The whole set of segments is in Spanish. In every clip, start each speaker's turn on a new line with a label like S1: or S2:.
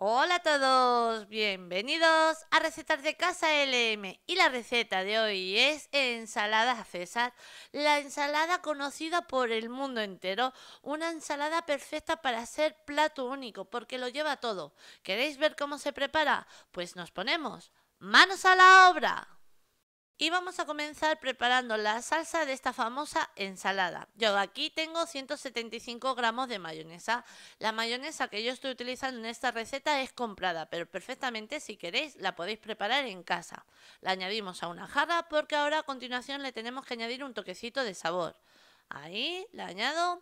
S1: Hola a todos, bienvenidos a Recetas de Casa LM y la receta de hoy es ensalada César, la ensalada conocida por el mundo entero, una ensalada perfecta para ser plato único porque lo lleva todo. ¿Queréis ver cómo se prepara? Pues nos ponemos manos a la obra. Y vamos a comenzar preparando la salsa de esta famosa ensalada. Yo aquí tengo 175 gramos de mayonesa. La mayonesa que yo estoy utilizando en esta receta es comprada, pero perfectamente si queréis la podéis preparar en casa. La añadimos a una jarra porque ahora a continuación le tenemos que añadir un toquecito de sabor. Ahí la añado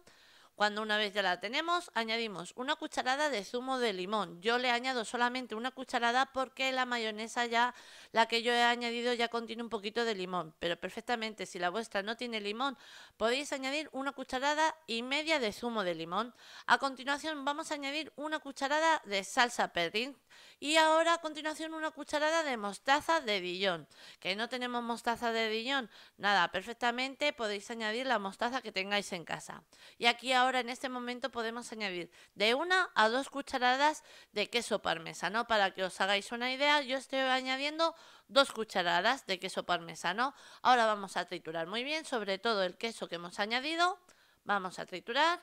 S1: cuando una vez ya la tenemos, añadimos una cucharada de zumo de limón. Yo le añado solamente una cucharada porque la mayonesa ya, la que yo he añadido ya contiene un poquito de limón, pero perfectamente si la vuestra no tiene limón, podéis añadir una cucharada y media de zumo de limón. A continuación vamos a añadir una cucharada de salsa perrín y ahora a continuación una cucharada de mostaza de Dijon. Que no tenemos mostaza de Dijon, nada, perfectamente podéis añadir la mostaza que tengáis en casa. Y aquí ahora en este momento podemos añadir de una a dos cucharadas de queso parmesano. Para que os hagáis una idea, yo estoy añadiendo dos cucharadas de queso parmesano. Ahora vamos a triturar muy bien, sobre todo el queso que hemos añadido. Vamos a triturar.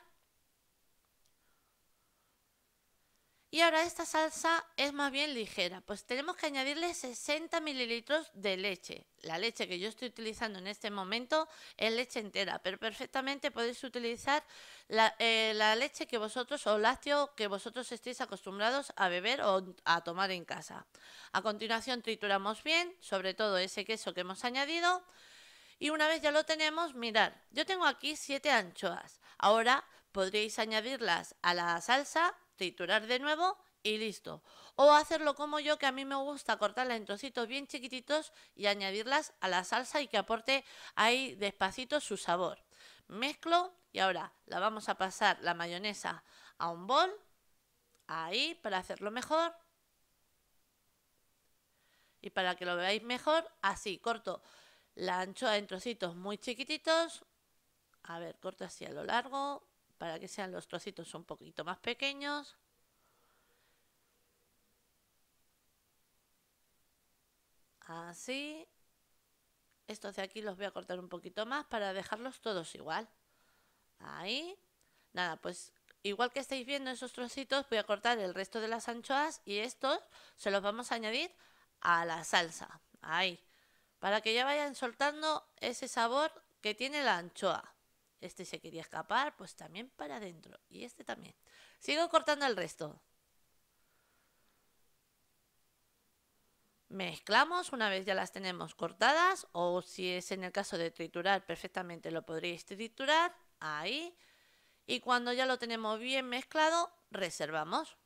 S1: Y ahora esta salsa es más bien ligera, pues tenemos que añadirle 60 mililitros de leche. La leche que yo estoy utilizando en este momento es leche entera, pero perfectamente podéis utilizar eh, la, leche que vosotros o lácteo que vosotros estéis acostumbrados a beber o a tomar en casa. A continuación trituramos bien, sobre todo ese queso que hemos añadido. Y una vez ya lo tenemos, mirad, yo tengo aquí 7 anchoas. Ahora podréis añadirlas a la salsa triturar de nuevo y listo. O hacerlo como yo, que a mí me gusta cortarla en trocitos bien chiquititos y añadirlas a la salsa y que aporte ahí despacito su sabor. Mezclo y ahora la vamos a pasar la mayonesa a un bol, ahí, para hacerlo mejor. Y para que lo veáis mejor, así, corto la anchoa en trocitos muy chiquititos. A ver, corto así a lo largo, para que sean los trocitos un poquito más pequeños. Así. Estos de aquí los voy a cortar un poquito más para dejarlos todos igual. Ahí. Nada, pues igual que estáis viendo esos trocitos, voy a cortar el resto de las anchoas y estos se los vamos a añadir a la salsa. Ahí. Para que ya vayan soltando ese sabor que tiene la anchoa. Este se quería escapar, pues también para adentro. Y este también. Sigo cortando el resto. Mezclamos una vez ya las tenemos cortadas o si es en el caso de triturar perfectamente lo podréis triturar ahí. Y cuando ya lo tenemos bien mezclado, reservamos.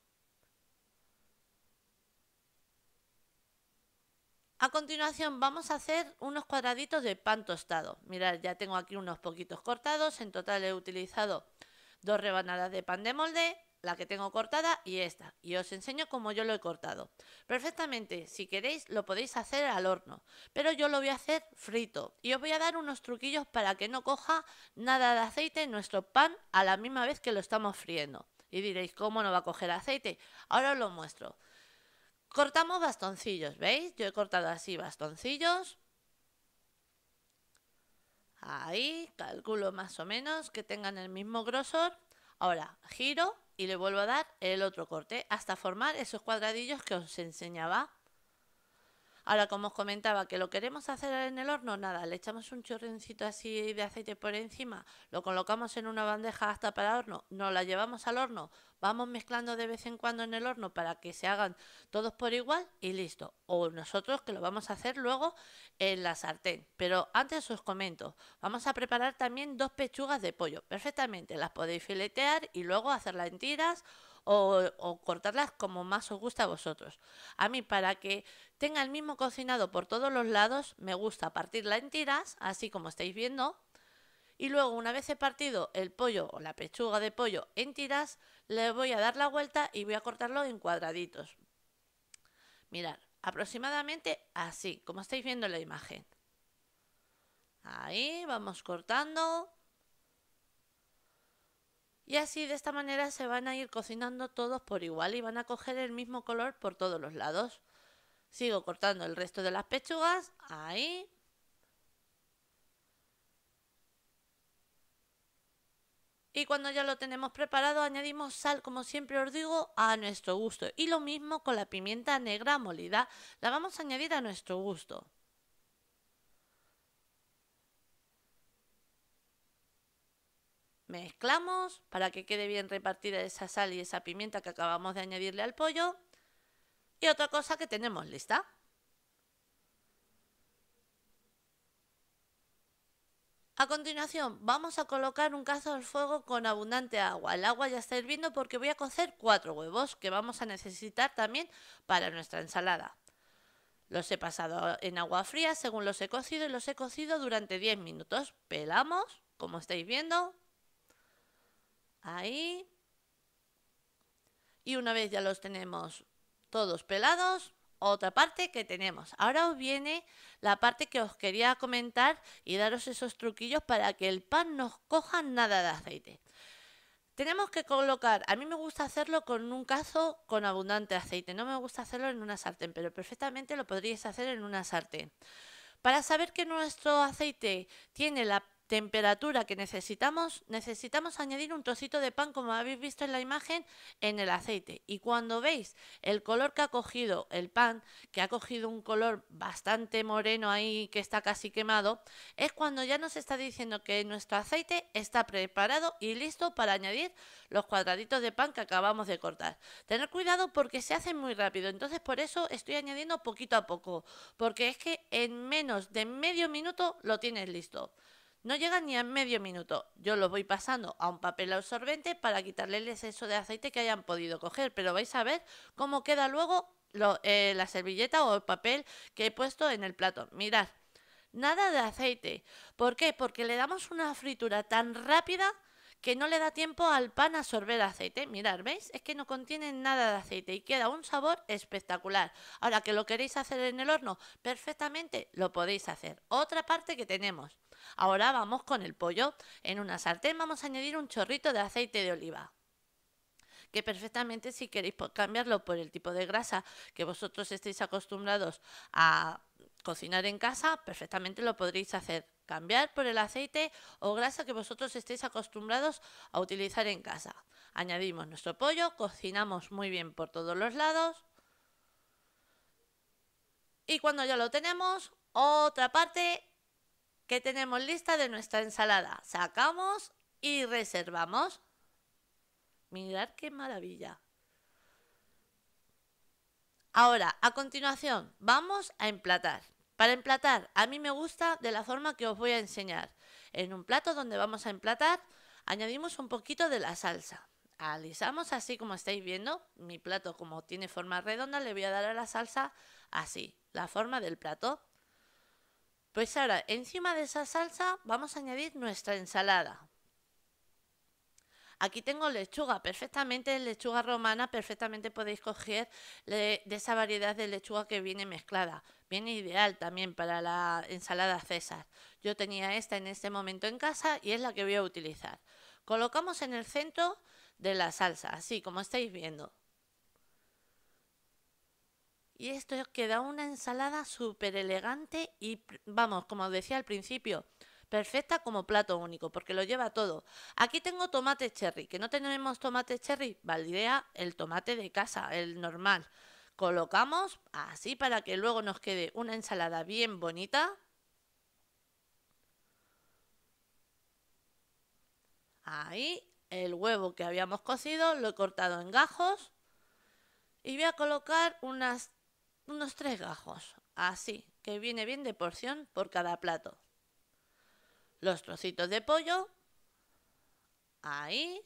S1: A continuación vamos a hacer unos cuadraditos de pan tostado. Mirad, ya tengo aquí unos poquitos cortados. En total he utilizado dos rebanadas de pan de molde, la que tengo cortada y esta. Y os enseño cómo yo lo he cortado. Perfectamente, si queréis lo podéis hacer al horno, pero yo lo voy a hacer frito. Y os voy a dar unos truquillos para que no coja nada de aceite en nuestro pan a la misma vez que lo estamos friendo. Y diréis, ¿cómo no va a coger aceite? Ahora os lo muestro. Cortamos bastoncillos, ¿veis? Yo he cortado así bastoncillos. Ahí, calculo más o menos que tengan el mismo grosor. Ahora, giro y le vuelvo a dar el otro corte hasta formar esos cuadradillos que os enseñaba. Ahora, como os comentaba, que lo queremos hacer en el horno, nada, le echamos un chorrencito así de aceite por encima, lo colocamos en una bandeja hasta para horno, nos la llevamos al horno, vamos mezclando de vez en cuando en el horno para que se hagan todos por igual y listo. O nosotros que lo vamos a hacer luego en la sartén. Pero antes os comento, vamos a preparar también dos pechugas de pollo. Perfectamente, las podéis filetear y luego hacerlas en tiras o, cortarlas como más os gusta a vosotros. A mí, para que tenga el mismo cocinado por todos los lados, me gusta partirla en tiras, así como estáis viendo. Y luego, una vez he partido el pollo o la pechuga de pollo en tiras, le voy a dar la vuelta y voy a cortarlo en cuadraditos. Mirad, aproximadamente así, como estáis viendo en la imagen. Ahí, vamos cortando. Y así de esta manera se van a ir cocinando todos por igual y van a coger el mismo color por todos los lados. Sigo cortando el resto de las pechugas. Ahí. Y cuando ya lo tenemos preparado añadimos sal, como siempre os digo, a nuestro gusto. Y lo mismo con la pimienta negra molida. La vamos a añadir a nuestro gusto. Mezclamos para que quede bien repartida esa sal y esa pimienta que acabamos de añadirle al pollo. Y otra cosa que tenemos lista. A continuación, vamos a colocar un cazo al fuego con abundante agua. El agua ya está hirviendo porque voy a cocer cuatro huevos que vamos a necesitar también para nuestra ensalada. Los he pasado en agua fría según los he cocido y los he cocido durante 10 minutos. Pelamos, como estáis viendo, Ahí. Y una vez ya los tenemos todos pelados, otra parte que tenemos. Ahora os viene la parte que os quería comentar y daros esos truquillos para que el pan no coja nada de aceite. Tenemos que colocar, a mí me gusta hacerlo con un cazo con abundante aceite, no me gusta hacerlo en una sartén, pero perfectamente lo podríais hacer en una sartén. Para saber que nuestro aceite tiene la temperatura que necesitamos, necesitamos añadir un trocito de pan, como habéis visto en la imagen, en el aceite. Y cuando veis el color que ha cogido el pan, que ha cogido un color bastante moreno ahí, que está casi quemado, es cuando ya nos está diciendo que nuestro aceite está preparado y listo para añadir los cuadraditos de pan que acabamos de cortar. Tener cuidado porque se hace muy rápido, entonces por eso estoy añadiendo poquito a poco, porque es que en menos de medio minuto lo tienes listo. No llega ni a medio minuto. Yo lo voy pasando a un papel absorbente para quitarle el exceso de aceite que hayan podido coger, pero vais a ver cómo queda luego eh, la servilleta o el papel que he puesto en el plato. Mirad, nada de aceite. ¿Por qué? Porque le damos una fritura tan rápida que no le da tiempo al pan absorber aceite. Mirad, ¿veis? Es que no contiene nada de aceite y queda un sabor espectacular. Ahora que lo queréis hacer en el horno, perfectamente lo podéis hacer. Otra parte que tenemos. Ahora vamos con el pollo. En una sartén vamos a añadir un chorrito de aceite de oliva que perfectamente si queréis cambiarlo por el tipo de grasa que vosotros estéis acostumbrados a cocinar en casa, perfectamente lo podréis hacer. Cambiar por el aceite o grasa que vosotros estéis acostumbrados a utilizar en casa. Añadimos nuestro pollo, cocinamos muy bien por todos los lados. Y cuando ya lo tenemos, otra parte que tenemos lista de nuestra ensalada. Sacamos y reservamos. Mirad qué maravilla. Ahora, a continuación, vamos a emplatar. Para emplatar, a mí me gusta de la forma que os voy a enseñar. En un plato donde vamos a emplatar, añadimos un poquito de la salsa. Alisamos así como estáis viendo. Mi plato como tiene forma redonda, le voy a dar a la salsa así, la forma del plato. Pues ahora, encima de esa salsa vamos a añadir nuestra ensalada. Aquí tengo lechuga, perfectamente lechuga romana, perfectamente podéis coger de esa variedad de lechuga que viene mezclada. Viene ideal también para la ensalada César. Yo tenía esta en este momento en casa y es la que voy a utilizar. Colocamos en el centro de la salsa, así como estáis viendo. Y esto queda una ensalada súper elegante y, vamos, como decía al principio, perfecta como plato único, porque lo lleva todo. Aquí tengo tomate cherry, que no tenemos tomate cherry, valdría el tomate de casa, el normal. Colocamos así para que luego nos quede una ensalada bien bonita. Ahí, el huevo que habíamos cocido lo he cortado en gajos. Y voy a colocar unas unos tres gajos, así, que viene bien de porción por cada plato. Los trocitos de pollo, ahí.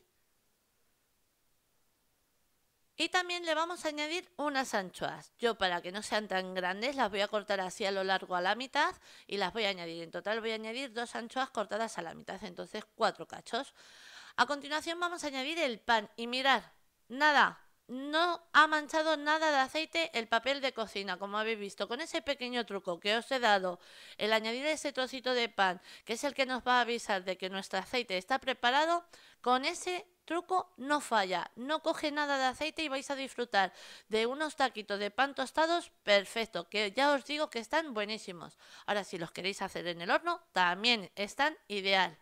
S1: Y también le vamos a añadir unas anchoas. Yo para que no sean tan grandes las voy a cortar así a lo largo a la mitad y las voy a añadir. En total voy a añadir dos anchoas cortadas a la mitad, entonces cuatro cachos. A continuación vamos a añadir el pan y mirar, nada, no ha manchado nada de aceite el papel de cocina, como habéis visto. Con ese pequeño truco que os he dado, el añadir ese trocito de pan, que es el que nos va a avisar de que nuestro aceite está preparado, con ese truco no falla, no coge nada de aceite y vais a disfrutar de unos taquitos de pan tostados perfecto, que ya os digo que están buenísimos. Ahora, si los queréis hacer en el horno, también están ideal.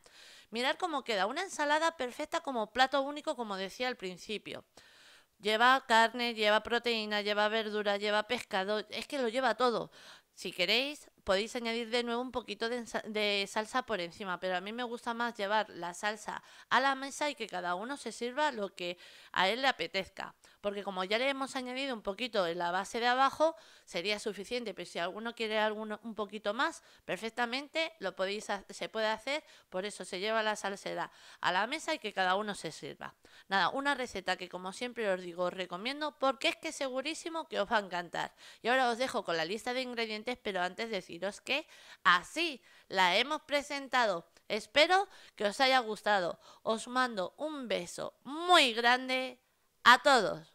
S1: Mirad cómo queda, una ensalada perfecta como plato único, como decía al principio. Lleva carne, lleva proteína, lleva verdura, lleva pescado, es que lo lleva todo. Si queréis, podéis añadir de nuevo un poquito de, salsa por encima, pero a mí me gusta más llevar la salsa a la mesa y que cada uno se sirva lo que a él le apetezca porque como ya le hemos añadido un poquito en la base de abajo, sería suficiente, pero si alguno quiere alguno, un poquito más, perfectamente lo podéis, se puede hacer, por eso se lleva la salsera a la mesa y que cada uno se sirva. Nada, una receta que como siempre os digo, os recomiendo porque es que segurísimo que os va a encantar. Y ahora os dejo con la lista de ingredientes, pero antes deciros que así la hemos presentado. Espero que os haya gustado. Os mando un beso muy grande a todos.